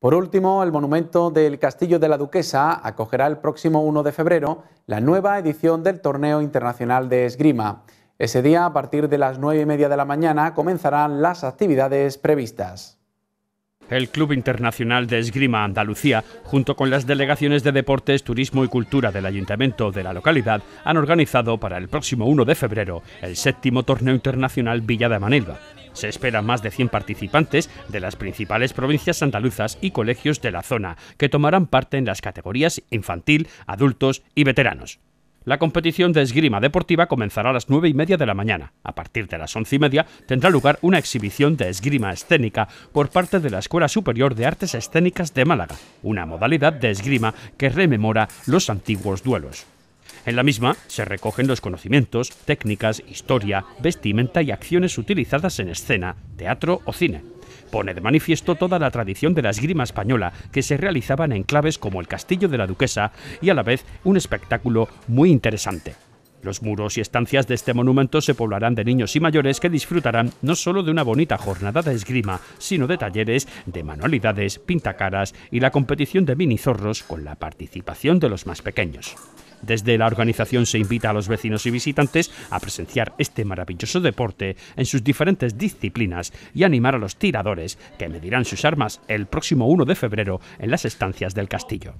Por último, el monumento del Castillo de la Duquesa acogerá el próximo 1 de febrero la nueva edición del Torneo Internacional de Esgrima. Ese día, a partir de las 9 y media de la mañana, comenzarán las actividades previstas el Club Internacional de Esgrima Andalucía, junto con las delegaciones de Deportes, Turismo y Cultura del Ayuntamiento de la localidad, han organizado para el próximo 1 de febrero el séptimo Torneo Internacional Villa de Manilva. Se esperan más de 100 participantes de las principales provincias andaluzas y colegios de la zona, que tomarán parte en las categorías infantil, adultos y veteranos. La competición de esgrima deportiva comenzará a las 9 y media de la mañana. A partir de las 11 y media tendrá lugar una exhibición de esgrima escénica por parte de la Escuela Superior de Artes Escénicas de Málaga, una modalidad de esgrima que rememora los antiguos duelos. En la misma se recogen los conocimientos, técnicas, historia, vestimenta y acciones utilizadas en escena, teatro o cine. Pone de manifiesto toda la tradición de la esgrima española que se realizaba en claves como el Castillo de la Duquesa y a la vez un espectáculo muy interesante. Los muros y estancias de este monumento se poblarán de niños y mayores que disfrutarán no solo de una bonita jornada de esgrima, sino de talleres de manualidades, pintacaras y la competición de mini zorros con la participación de los más pequeños. Desde la organización se invita a los vecinos y visitantes a presenciar este maravilloso deporte en sus diferentes disciplinas y animar a los tiradores que medirán sus armas el próximo 1 de febrero en las estancias del castillo.